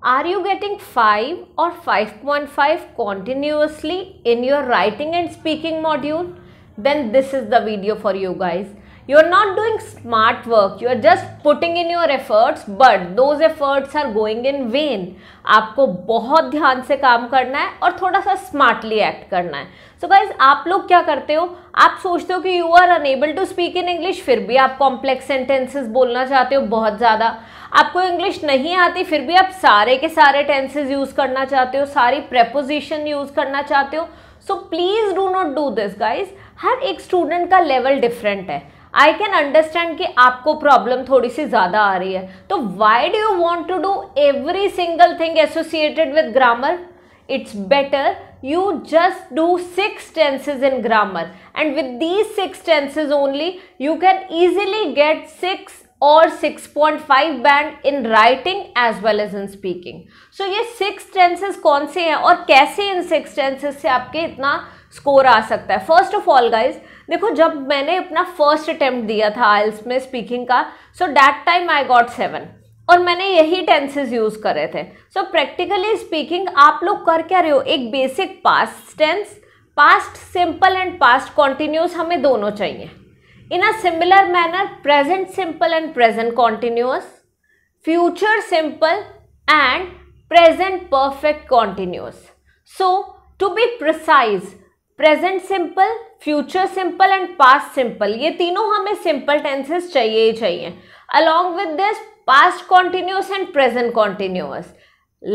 Are you getting 5 or 5.5 continuously in your writing and speaking module? Then this is the video for you guys. you are not doing smart work you are just putting in your efforts but those efforts are going in vain आपको बहुत ध्यान से काम करना है और थोड़ा सा स्मार्टली एक्ट करना है सो so गाइज आप लोग क्या करते हो आप सोचते हो कि you are unable to speak in English फिर भी आप कॉम्प्लेक्स सेंटेंसेस बोलना चाहते हो बहुत ज़्यादा आपको इंग्लिश नहीं आती फिर भी आप सारे के सारे टेंसेज यूज़ करना चाहते हो सारी प्रेपोजिशन यूज़ करना चाहते हो so please do not do this guys हर एक स्टूडेंट का लेवल डिफरेंट है आई कैन अंडरस्टैंड कि आपको प्रॉब्लम थोड़ी सी ज्यादा आ रही है तो why do you want to do every single thing associated with grammar it's better you just do six tenses in grammar and with these six tenses only you can easily get six और 6.5 band in writing as well as in speaking so ये six tenses कौन से हैं और कैसे in six tenses से आपके इतना स्कोर आ सकता है फर्स्ट ऑफ ऑल गाइज देखो जब मैंने अपना फर्स्ट अटेम्प्ट दिया था आइल्स में स्पीकिंग का so that time I got seven और मैंने यही टेंसेज यूज़ करे थे सो प्रैक्टिकली स्पीकिंग आप लोग कर क्या रहे हो एक basic past tense past simple and past continuous हमें दोनों चाहिए in a similar manner present simple and present continuous future simple and present perfect continuous so to be precise present simple future simple and past simple ये तीनों हमें simple tenses चाहिए ही चाहिए along with this past continuous and present continuous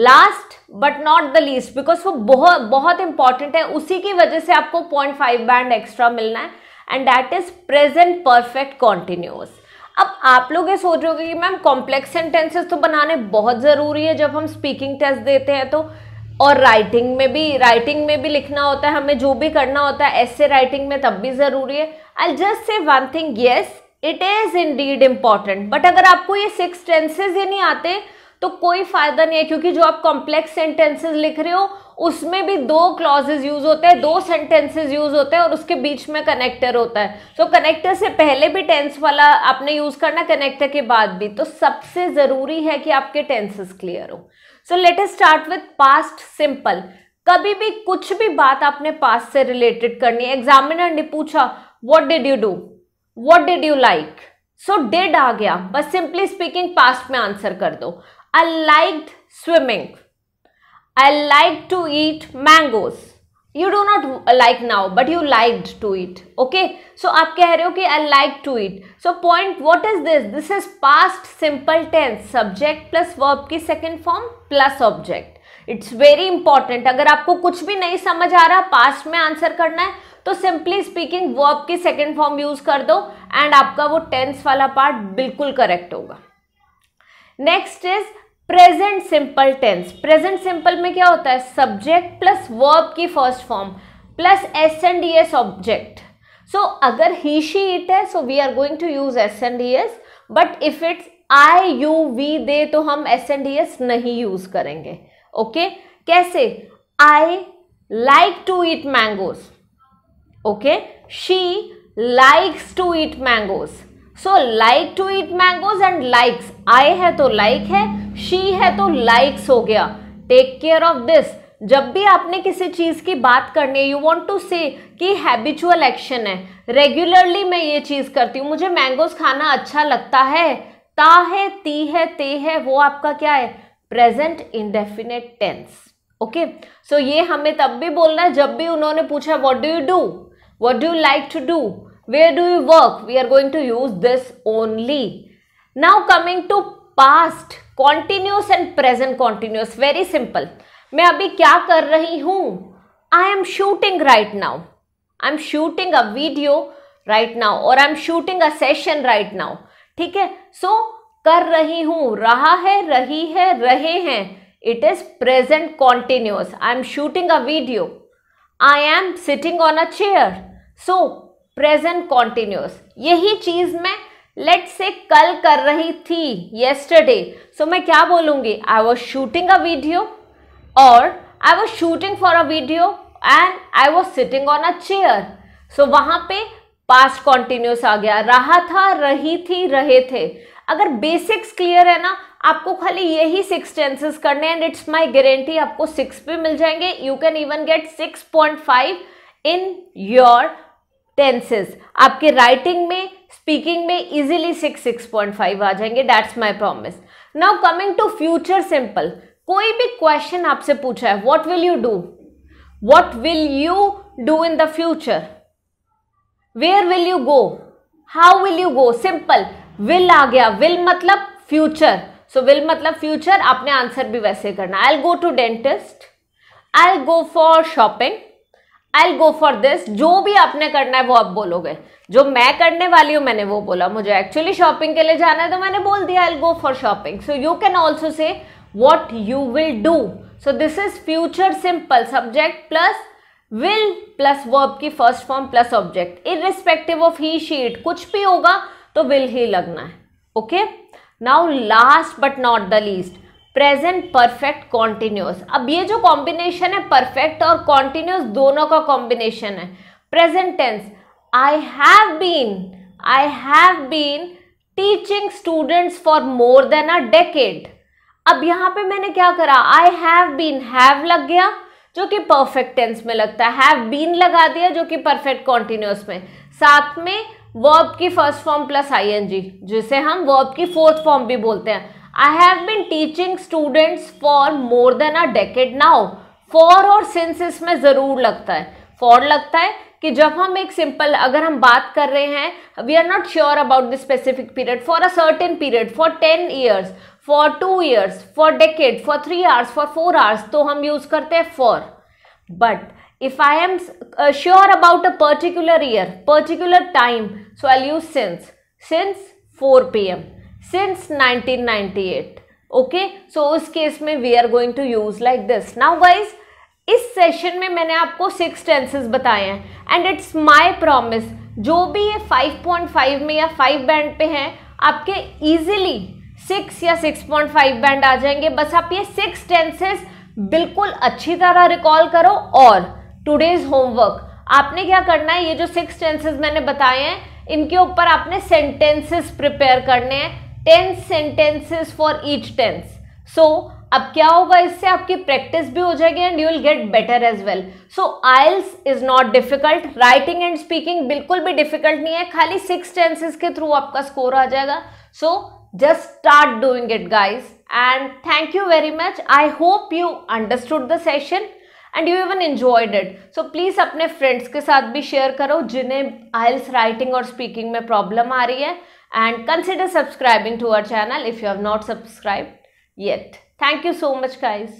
last but not the least because वो बहुत बहुत important है उसी की वजह से आपको पॉइंट फाइव बैंड एक्स्ट्रा मिलना है and that is present perfect continuous अब आप लोग ये सोच रहे हो कि मैम कॉम्प्लेक्स सेंटेंसेस तो बनाने बहुत ज़रूरी है जब हम स्पीकिंग टेस्ट देते हैं तो और राइटिंग में भी राइटिंग में भी लिखना होता है हमें जो भी करना होता है ऐसे राइटिंग में तब भी ज़रूरी है I just say one thing yes it is indeed important but अगर आपको ये सिक्स टेंसेज ये नहीं आते तो कोई फायदा नहीं है क्योंकि जो आप कॉम्प्लेक्स सेंटेंसेस लिख रहे हो उसमें भी दो क्लॉजेज यूज होते हैं दो सेंटेंसेस यूज होते हैं और उसके बीच में कनेक्टर होता है सो so, कनेक्टर से पहले भी टेंस वाला आपने यूज करना कनेक्टर के बाद भी तो सबसे जरूरी है कि आपके टेंसेस क्लियर हो so let's start with past simple कभी भी कुछ भी बात आपने पास्ट से रिलेटेड करनी है एग्जामिनर ने पूछा what did you do what did you like so did आ गया बस सिंपली स्पीकिंग पास्ट में आंसर कर दो I like swimming I like to eat mangoes you do not like now but you like to eat okay so आप कह रहे हो कि I like to eat so point what is this this is past simple tense subject plus verb की second form plus object it's very important अगर आपको कुछ भी नहीं समझ आ रहा पास्ट में आंसर करना है तो सिंपली स्पीकिंग वर्ब की सेकेंड फॉर्म यूज कर दो एंड आपका वो टेंस वाला पार्ट बिल्कुल करेक्ट होगा next is present simple tense present simple में क्या होता है सब्जेक्ट प्लस वर्ब की first form plus S N D S object so अगर ही शी इट है so we are going to use S N D S but if it's I you we they तो हम S N D S नहीं use करेंगे okay okay? कैसे I like to eat mangoes okay she likes to eat mangoes so like to eat mangoes and likes I है तो like like है she है तो लाइक्स हो गया टेक केयर ऑफ दिस जब भी आपने किसी चीज़ की बात करनी है यू वॉन्ट टू से कि हैबिचुअल एक्शन है रेगुलरली मैं ये चीज़ करती हूँ मुझे मैंगोज खाना अच्छा लगता है ता है ती है ते है वो आपका क्या है present indefinite tense okay so ये हमें तब भी बोलना है जब भी उन्होंने पूछा what do you do what do like to do Where do you work? We are going to use this only. Now coming to past, continuous and present continuous. Very simple. मैं अभी क्या कर रही हूँ I am shooting right now I am shooting a video right now और I am shooting a session right now ठीक है सो कर रही हूँ रहा है रही है रहे हैं it is present continuous I am shooting a video I am sitting on a chair so present continuous यही चीज मैं लेट से कल कर रही थी येस्टरडे सो so, मैं क्या बोलूंगी I was shooting a video और I was shooting for a video and I was sitting on a chair so वहां पे पास्ट कॉन्टिन्यूस आ गया रहा था रही थी रहे थे अगर बेसिक्स क्लियर है ना आपको खाली यही सिक्स टेंसेस करने एंड इट्स माई गारंटी आपको सिक्स भी मिल जाएंगे you can even get six point five in your tenses आपके राइटिंग में स्पीकिंग में easily six six point five आ जाएंगे that's my promise now coming to future simple कोई भी क्वेश्चन आपसे पूछा है what will you do what will you do in the future where will you go how will you go simple will आ गया will मतलब future so will मतलब future आपने आंसर भी वैसे करना I'll go to dentist I go for shopping I go for this जो भी आपने करना है वो आप बोलोगे जो मैं करने वाली हूँ मैंने वो बोला मुझे एक्चुअली शॉपिंग के लिए जाना है तो मैंने बोल दिया I go for shopping so you can also say what you will do so this is future simple subject plus will plus verb की first form plus object irrespective of he she it कुछ भी होगा तो will ही लगना है okay now last but not the least present perfect continuous अब ये जो कॉम्बिनेशन है परफेक्ट और कॉन्टिन्यूस दोनों का कॉम्बिनेशन है present tense I have been I have been teaching students for more than a decade अब यहाँ पे मैंने क्या करा आई हैव बीन हैव लग गया जो कि परफेक्ट टेंस में लगता है हैव बीन लगा दिया जो कि परफेक्ट कॉन्टिन्यूस में साथ में वर्ब की फर्स्ट फॉर्म प्लस आईएनजी जिसे हम वर्ब की फोर्थ फॉर्म भी बोलते हैं I have been teaching students for more than a decade now. For और सिंस इसमें ज़रूर लगता है फॉर लगता है कि जब हम एक सिंपल अगर हम बात कर रहे हैं we are not sure about the specific period for a certain period for ten years for two years for decade for three hours for four hours तो हम यूज़ करते हैं for but if I am sure about a particular year particular time so I use since since four P M since 1998 okay so उस case में we are going to use like this now guys इस session में मैंने आपको six tenses बताए हैं and it's my promise जो भी ये 5.5 में या 5 बैंड पे हैं आपके इजीली 6 या 6.5 बैंड आ जाएंगे बस आप ये सिक्स टेंसेस बिल्कुल अच्छी तरह रिकॉल करो और टुडेज होमवर्क आपने क्या करना है ये जो सिक्स टेंसेस मैंने बताए हैं इनके ऊपर आपने सेंटेंसेस प्रिपेयर करने हैं ten sentences for each tense so अब क्या होगा इससे आपकी प्रैक्टिस भी हो जाएगी and you will get better as well so IELTS is not difficult writing and speaking बिल्कुल भी डिफिकल्ट नहीं है खाली सिक्स टेंसेस के थ्रू आपका स्कोर आ जाएगा so just start doing it guys and thank you very much I hope you understood the session and you even enjoyed it so please अपने फ्रेंड्स के साथ भी शेयर करो जिन्हें आइल्स राइटिंग और स्पीकिंग में प्रॉब्लम आ रही है and consider subscribing to our channel if you have not subscribed yet. Thank you so much guys.